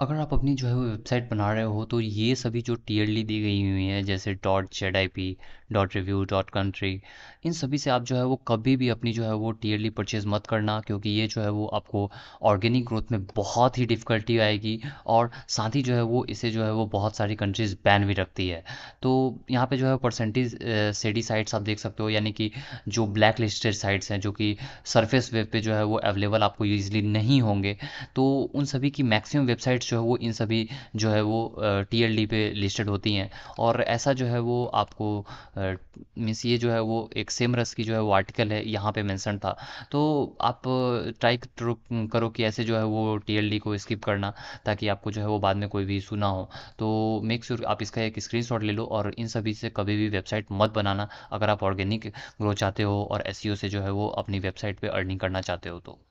अगर आप अपनी जो है वो वेबसाइट बना रहे हो तो ये सभी जो टीयरली दी गई हुई हैं जैसे dot Z I P dot review dot country इन सभी से आप जो है वो कभी भी अपनी जो है वो टीयरली परचेज़ मत करना क्योंकि ये जो है वो आपको ऑर्गेनिक ग्रोथ में बहुत ही डिफ़िकल्टी आएगी और साथ ही जो है वो इसे जो है वो बहुत सारी कंट्रीज़ बैन भी रखती है तो यहाँ पर जो है परसेंटेज सेडी साइट्स आप देख सकते हो यानी कि जो ब्लैक लिस्टेड साइट्स हैं जो कि सरफेस वेब पर जो है वो अवेलेबल आपको ईजिली नहीं होंगे तो उन सभी की मैक्सिमम वेबसाइट्स जो है वो इन सभी जो है वो टी एल डी पे लिस्टेड होती हैं और ऐसा जो है वो आपको मीन्स ये जो है वो एक सेम रस की जो है वो आर्टिकल है यहाँ पे मेंशन था तो आप ट्राई करो कि ऐसे जो है वो टी एल डी को स्किप करना ताकि आपको जो है वो बाद में कोई भी इशू ना हो तो मेक श्योर sure आप इसका एक शॉट ले लो और इन सभी से कभी भी वेबसाइट मत बनाना अगर आप ऑर्गेनिक ग्रो चाहते हो और एस e से जो है वो अपनी वेबसाइट पर अर्निंग करना चाहते हो तो